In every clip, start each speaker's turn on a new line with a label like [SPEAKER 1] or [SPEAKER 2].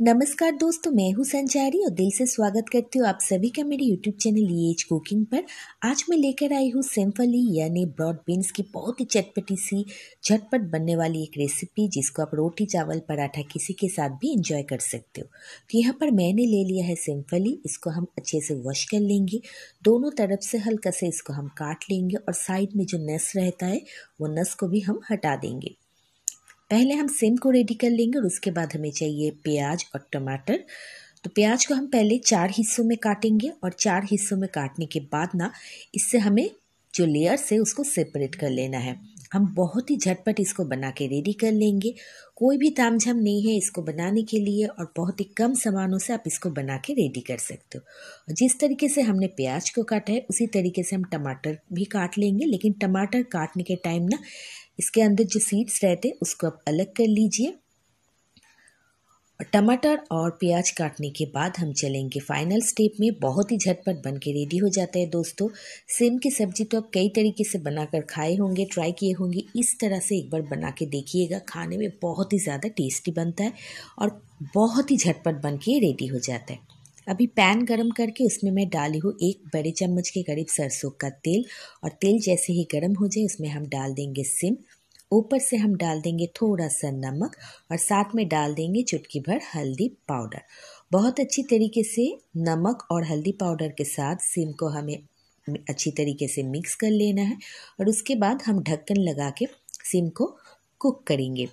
[SPEAKER 1] नमस्कार दोस्तों मैं हूं संचारी और दिल से स्वागत करती हूँ आप सभी का मेरे YouTube channel E H cooking पर आज मैं लेकर आई हूँ सिंपली यानी ब्रॉड बीन्स की बहुत ही चटपटी सी झटपट बनने वाली एक रेसिपी जिसको आप रोटी चावल पराठा किसी के साथ भी इंजॉय कर सकते हो तो यहाँ पर मैंने ले लिया है सिंपली इसको हम अच्छे से वॉश कर लेंगे दोनों तरफ से हल्का से इसको हम काट लेंगे और साइड में जो नस रहता है वो नस को भी हम हटा देंगे पहले हम सेम को रेडी कर लेंगे और उसके बाद हमें चाहिए प्याज और टमाटर तो प्याज को हम पहले चार हिस्सों में काटेंगे और चार हिस्सों में काटने के बाद ना इससे हमें जो लेयर्स है उसको सेपरेट कर लेना है हम बहुत ही झटपट इसको बना के रेडी कर लेंगे कोई भी तामझाम नहीं है इसको बनाने के लिए और बहुत ही कम सामानों से आप इसको बना के रेडी कर सकते हो और जिस तरीके से हमने प्याज को काटा है उसी तरीके से हम टमाटर भी काट लेंगे लेकिन टमाटर काटने के टाइम ना इसके अंदर जो सीड्स रहते हैं उसको आप अलग कर लीजिए टमाटर और प्याज काटने के बाद हम चलेंगे फाइनल स्टेप में बहुत ही झटपट बन के रेडी हो जाता है दोस्तों सेम की सब्जी तो आप कई तरीके से बनाकर खाए होंगे ट्राई किए होंगे इस तरह से एक बार बना के देखिएगा खाने में बहुत ही ज़्यादा टेस्टी बनता है और बहुत ही झटपट बन के रेडी हो जाता है अभी पैन गरम करके उसमें मैं डाली हूँ एक बड़े चम्मच के करीब सरसों का तेल और तेल जैसे ही गरम हो जाए उसमें हम डाल देंगे सिम ऊपर से हम डाल देंगे थोड़ा सा नमक और साथ में डाल देंगे चुटकी भर हल्दी पाउडर बहुत अच्छी तरीके से नमक और हल्दी पाउडर के साथ सिम को हमें अच्छी तरीके से मिक्स कर लेना है और उसके बाद हम ढक्कन लगा के सिम को कुक करेंगे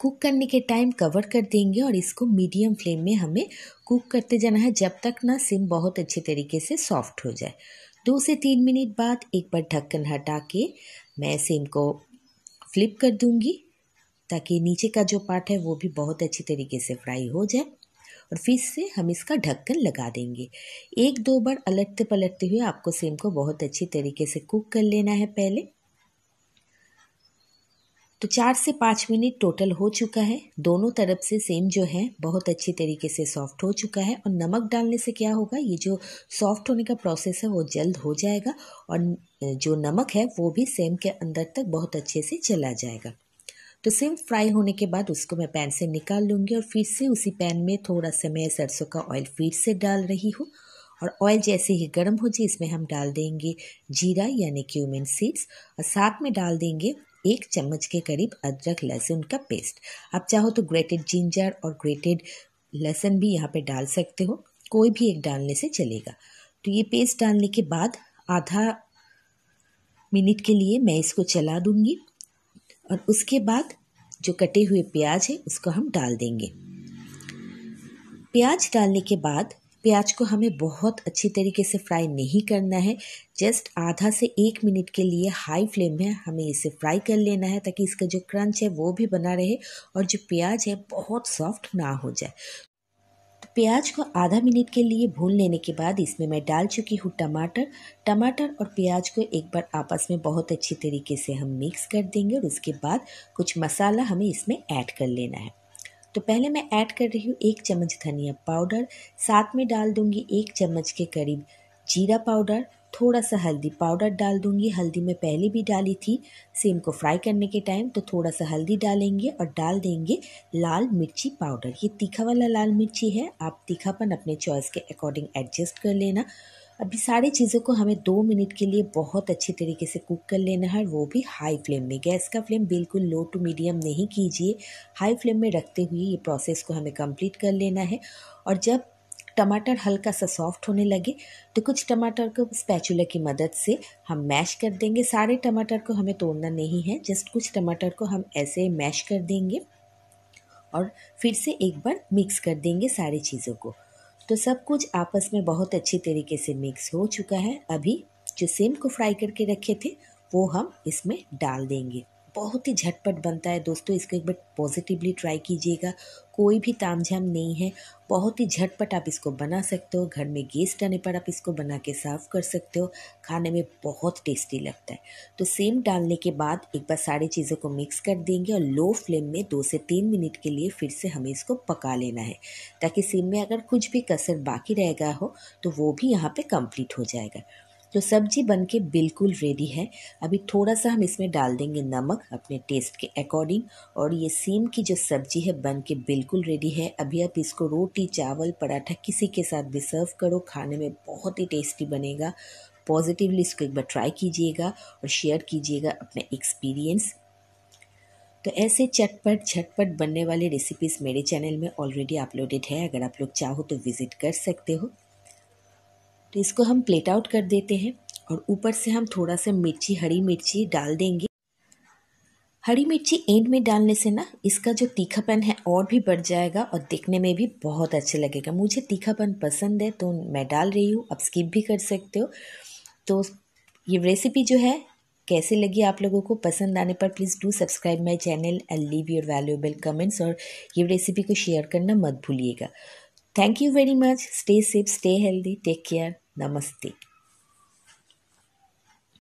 [SPEAKER 1] कुक करने के टाइम कवर कर देंगे और इसको मीडियम फ्लेम में हमें कुक करते जाना है जब तक ना सिम बहुत अच्छे तरीके से सॉफ्ट हो जाए दो से तीन मिनट बाद एक बार ढक्कन हटा के मैं सिम को फ्लिप कर दूंगी ताकि नीचे का जो पार्ट है वो भी बहुत अच्छी तरीके से फ्राई हो जाए और फिर से हम इसका ढक्कन लगा देंगे एक दो बार अलटते पलटते हुए आपको सेम को बहुत अच्छी तरीके से कुक कर लेना है पहले तो चार से पाँच मिनट टोटल हो चुका है दोनों तरफ से सेम जो है बहुत अच्छी तरीके से सॉफ्ट हो चुका है और नमक डालने से क्या होगा ये जो सॉफ्ट होने का प्रोसेस है वो जल्द हो जाएगा और जो नमक है वो भी सेम के अंदर तक बहुत अच्छे से चला जाएगा तो सेम फ्राई होने के बाद उसको मैं पैन से निकाल लूँगी और फिर से उसी पैन में थोड़ा सा मैं सरसों का ऑयल फिर से डाल रही हूँ और ऑयल जैसे ही गर्म हो जाए इसमें हम डाल देंगे जीरा यानी क्यूमिन सीड्स और साथ में डाल देंगे एक चम्मच के करीब अदरक लहसुन का पेस्ट आप चाहो तो ग्रेटेड जिंजर और ग्रेटेड लहसुन भी यहाँ पे डाल सकते हो कोई भी एक डालने से चलेगा तो ये पेस्ट डालने के बाद आधा मिनट के लिए मैं इसको चला दूँगी और उसके बाद जो कटे हुए प्याज है उसको हम डाल देंगे प्याज डालने के बाद प्याज को हमें बहुत अच्छी तरीके से फ्राई नहीं करना है जस्ट आधा से एक मिनट के लिए हाई फ्लेम में हमें इसे फ्राई कर लेना है ताकि इसका जो क्रंच है वो भी बना रहे और जो प्याज है बहुत सॉफ्ट ना हो जाए तो प्याज को आधा मिनट के लिए भून लेने के बाद इसमें मैं डाल चुकी हूँ टमाटर टमाटर और प्याज को एक बार आपस में बहुत अच्छी तरीके से हम मिक्स कर देंगे और उसके बाद कुछ मसाला हमें इसमें ऐड कर लेना है तो पहले मैं ऐड कर रही हूँ एक चम्मच धनिया पाउडर साथ में डाल दूँगी एक चम्मच के करीब जीरा पाउडर थोड़ा सा हल्दी पाउडर डाल दूंगी हल्दी में पहले भी डाली थी सेम को फ्राई करने के टाइम तो थोड़ा सा हल्दी डालेंगे और डाल देंगे लाल मिर्ची पाउडर ये तीखा वाला लाल मिर्ची है आप तीखापन अपने चॉइस के अकॉर्डिंग एडजस्ट कर लेना अभी सारी चीज़ों को हमें दो मिनट के लिए बहुत अच्छे तरीके से कुक कर लेना है वो भी हाई फ्लेम में गैस का फ्लेम बिल्कुल लो टू मीडियम नहीं कीजिए हाई फ्लेम में रखते हुए ये प्रोसेस को हमें कंप्लीट कर लेना है और जब टमाटर हल्का सा सॉफ्ट होने लगे तो कुछ टमाटर को स्पैचुला की मदद से हम मैश कर देंगे सारे टमाटर को हमें तोड़ना नहीं है जस्ट कुछ टमाटर को हम ऐसे मैश कर देंगे और फिर से एक बार मिक्स कर देंगे सारी चीज़ों को तो सब कुछ आपस में बहुत अच्छी तरीके से मिक्स हो चुका है अभी जो सेम को फ्राई करके रखे थे वो हम इसमें डाल देंगे बहुत ही झटपट बनता है दोस्तों इसको एक बार पॉजिटिवली ट्राई कीजिएगा कोई भी तामझाम नहीं है बहुत ही झटपट आप इसको बना सकते हो घर में गेस्ट आने पर आप इसको बना के सर्व कर सकते हो खाने में बहुत टेस्टी लगता है तो सेम डालने के बाद एक बार सारी चीज़ों को मिक्स कर देंगे और लो फ्लेम में दो से तीन मिनट के लिए फिर से हमें इसको पका लेना है ताकि सेम में अगर कुछ भी कसर बाकी रहेगा हो तो वो भी यहाँ पर कम्प्लीट हो जाएगा तो सब्जी बनके बिल्कुल रेडी है अभी थोड़ा सा हम इसमें डाल देंगे नमक अपने टेस्ट के अकॉर्डिंग और ये सेम की जो सब्जी है बन के बिल्कुल रेडी है अभी आप इसको रोटी चावल पराठा किसी के साथ भी सर्व करो खाने में बहुत ही टेस्टी बनेगा पॉजिटिवली इसको एक बार ट्राई कीजिएगा और शेयर कीजिएगा अपना एक्सपीरियंस तो ऐसे चटपट झटपट बनने वाले रेसिपीज़ मेरे चैनल में ऑलरेडी अपलोडेड है अगर आप लोग चाहो तो विज़िट कर सकते हो तो इसको हम प्लेट आउट कर देते हैं और ऊपर से हम थोड़ा सा मिर्ची हरी मिर्ची डाल देंगे हरी मिर्ची एंड में डालने से ना इसका जो तीखापन है और भी बढ़ जाएगा और देखने में भी बहुत अच्छा लगेगा मुझे तीखापन पसंद है तो मैं डाल रही हूँ आप स्किप भी कर सकते हो तो ये रेसिपी जो है कैसे लगी आप लोगों को पसंद आने पर please do subscribe my channel and leave your valuable comments और ये रेसिपी को शेयर करना मत भूलिएगा thank you very much stay safe stay healthy take care नमस्ते